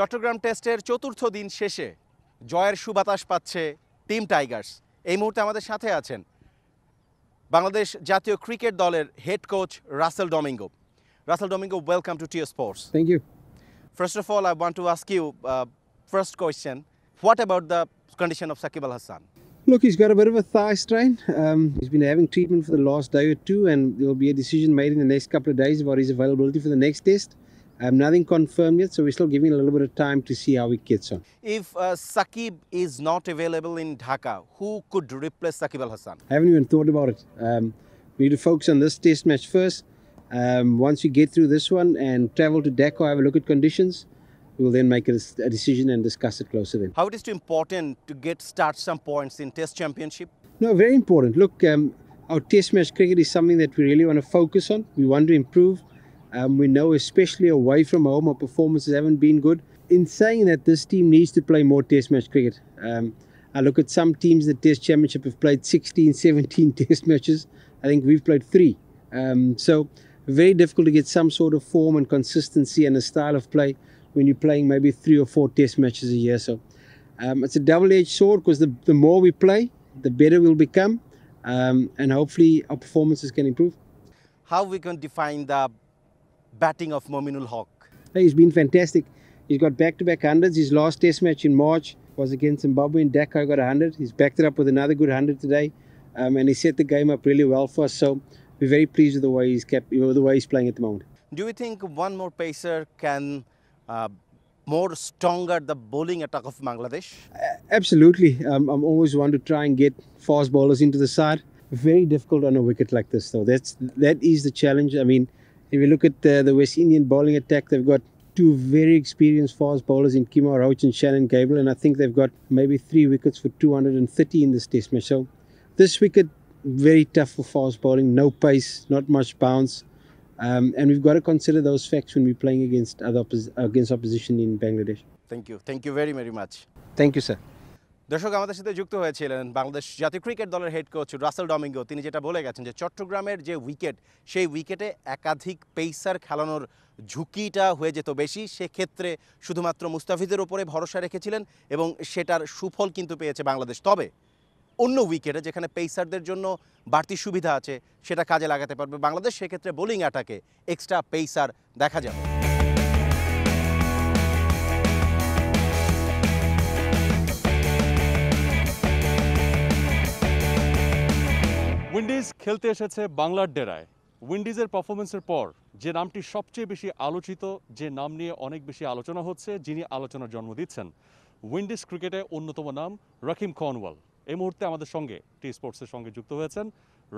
চট্টগ্রাম টেস্টের চতুর্থ দিন শেষে জয়ের সুবাতাস পাচ্ছে টিম টাইগার্স এই মুহূর্তে আমাদের সাথে আছেন বাংলাদেশ জাতীয় ক্রিকেট দলের head coach Russell Domingo Russell Domingo welcome to T sports thank you first of all I want to ask you first question what about the condition of Shakib Al Hasan Look, he's got a bit of a thigh strain. he's been having treatment for the last day or two, and there will be a decision made in the next couple of days about his availability for the next test. I have nothing confirmed yet, so we're still giving a little bit of time to see how it gets on. If uh, Saqib is not available in Dhaka, who could replace Saqib Al Hassan? I haven't even thought about it. Um, we need to focus on this test match first. Um, once we get through this one and travel to Dhaka, have a look at conditions, we'll then make a, a decision and discuss it closer then. How it is too important to get start some points in Test Championship? No, very important. Look, um, our Test match cricket is something that we really want to focus on. We want to improve. Um, we know, especially away from home, our performances haven't been good. In saying that, this team needs to play more Test match cricket. Um, I look at some teams in the Test Championship have played 16, 17 Test matches. I think we've played three. Um, so, very difficult to get some sort of form and consistency and a style of play when you're playing maybe three or four Test matches a year. So, um, it's a double edged sword because the, the more we play, the better we'll become. Um, and hopefully, our performances can improve. How we can define the batting of Mominul Hawk. He's been fantastic. He's got back-to-back hundreds. His last Test match in March was against Zimbabwe in Dhaka. Got a hundred. He's backed it up with another good hundred today, um, and he set the game up really well for us. So we're very pleased with the way he's kept, with the way he's playing at the moment. Do you think one more pacer can? Uh, more stronger the bowling attack of Bangladesh? Absolutely. Um, I'm always one to try and get fast bowlers into the side. Very difficult on a wicket like this, though. That's that is the challenge. I mean, if you look at the, uh, the West Indian bowling attack, they've got two very experienced fast bowlers in Kimo Roach and Shannon Gable, and I think they've got maybe three wickets for 230 in this test match. So this wicket, very tough for fast bowling, no pace, not much bounce. Um, and we've got to consider those facts when we're playing against other oppos- against opposition in Bangladesh. Thank you. Thank you very, very much. Thank you, sir. দর্শক আমাদের সাথে যুক্ত হয়েছিলেন বাংলাদেশ জাতীয় cricket দলের head coach Russell Domingo তিনি যেটা বলে গেছেন যে চট্টগ্রামের যে উইকেট সেই উইকেটে একাধিক পেসার খেলানোর ঝুঁকিটা হয়ে যেত বেশি সেক্ষেত্রে শুধুমাত্র মুস্তাফিজের ওপরে ভরসা রেখেছিলেন এবং সেটার সুফল কিন্তু পেয়েছে বাংলাদেশ তবে অন্য উইকেটে যেখানে পেসারদের জন্য বাড়তি সুবিধা আছে সেটা কাজে লাগাতে পারবে বাংলাদেশ সেক্ষেত্রে বোলিং অ্যাটাকে এক্সট্রা পেসার দেখা যাবে উইন্ডিজ খেলতে এসেছে বাংলার ডেরায় উইন্ডিজের পারফরমেন্সের পর যে নামটি সবচেয়ে বেশি আলোচিত যে নাম নিয়ে অনেক বেশি আলোচনা হচ্ছে যিনি আলোচনার জন্ম দিচ্ছেন উইন্ডিজ ক্রিকেটে অন্যতম নাম রাকিম কর্নওয়াল এই মুহূর্তে আমাদের সঙ্গে টি স্পোর্টসের সঙ্গে যুক্ত হয়েছেন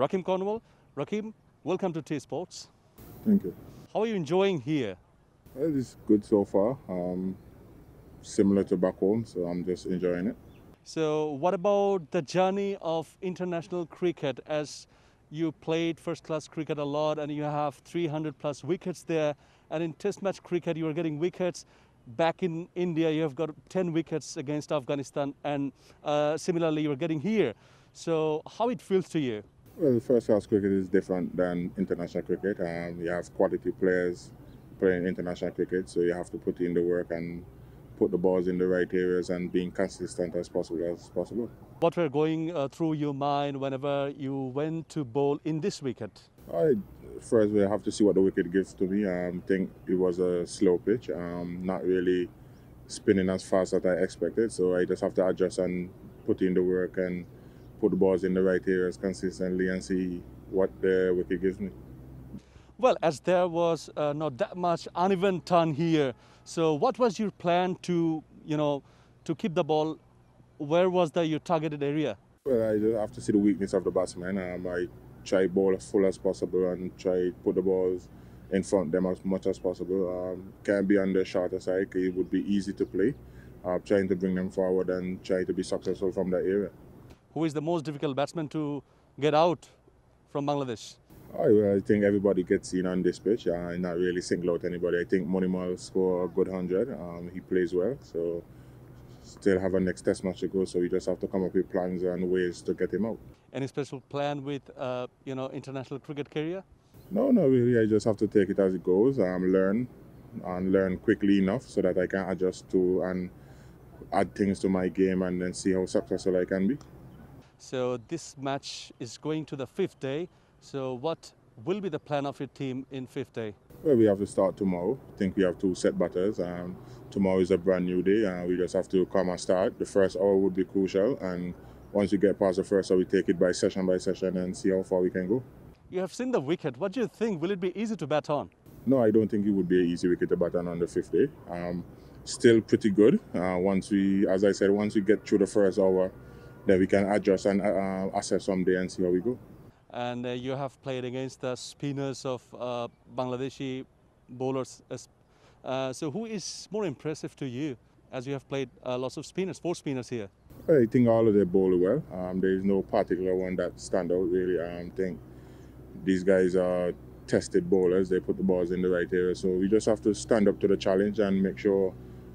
Rahkeem Cornwall Rahkeem welcome to T sports thank you how you enjoying here It is good so far. Similar to back home so I I'm just enjoying it So what about the journey of international cricket as you played first class cricket a lot and you have 300 plus wickets there and in test match cricket you are getting wickets back in India you have got 10 wickets against Afghanistan and uh, similarly you're getting here so how it feels to you well first class cricket is different than international cricket um, you have quality players playing international cricket so you have to put in the work and put the balls in the right areas and being consistent as possible as possible. What were going uh, through your mind whenever you went to bowl in this wicket? I first we have to see what the wicket gives to me. I um, think it was a slow pitch, um, not really spinning as fast as I expected. So I just have to adjust and put in the work and put the balls in the right areas consistently and see what the wicket gives me. Well, as there was uh, not that much uneven turn here, so what was your plan to, you know, to keep the ball? Where was the your targeted area? Well, I have to see the weakness of the batsman. Um, I try ball as full as possible and try put the balls in front of them as much as possible. Um, can be on the shorter side. It would be easy to play. Uh, trying to bring them forward and try to be successful from that area. Who is the most difficult batsman to get out from Bangladesh? I, oh, I, think everybody gets seen on this pitch. I not really single out anybody. I think Monimal score a good hundred. Um, he plays well, so still have a next test match to go. So we just have to come up with plans and ways to get him out. Any special plan with uh, you know international cricket career? No, no, really. I just have to take it as it goes. Um, learn and learn quickly enough so that I can adjust to and add things to my game and then see how successful I can be. So this match is going to the fifth day. So what will be the plan of your team in fifth day? Well, we have to start tomorrow. I think we have two set batters. Um, tomorrow is a brand new day and we just have to come and start. The first hour would be crucial and once we get past the first hour, we take it by session by session and see how far we can go. You have seen the wicket. What do you think? Will it be easy to bat on? No, I don't think it would be an easy wicket to bat on on the fifth day. Um, still pretty good. Uh, once we, as I said, once we get through the first hour, then we can adjust and uh, uh assess someday and see how we go and uh, you have played against the spinners of uh, Bangladeshi bowlers. Uh, so who is more impressive to you as you have played lots of spinners, four spinners here? I think all of them bowl well. Um, there is no particular one that stand out really. I um, think these guys are tested bowlers. They put the balls in the right area. So we just have to stand up to the challenge and make sure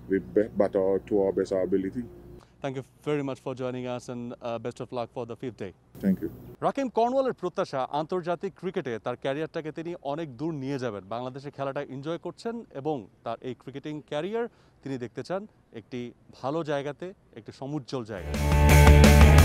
we bat to our best our ability. Thank you very much for joining us and uh, best of luck for the fifth day. You Rahkeem কর্নওয়ালের প্রত্যাশা আন্তর্জাতিক ক্রিকেটে তার ক্যারিয়ারটাকে তিনি অনেক দূর নিয়ে যাবেন বাংলাদেশে খেলাটা এনজয় করছেন এবং তার এই ক্রিকেটিং ক্যারিয়ার তিনি দেখতে চান একটি ভালো জায়গাতে একটি সমুজ্জ্বল জায়গা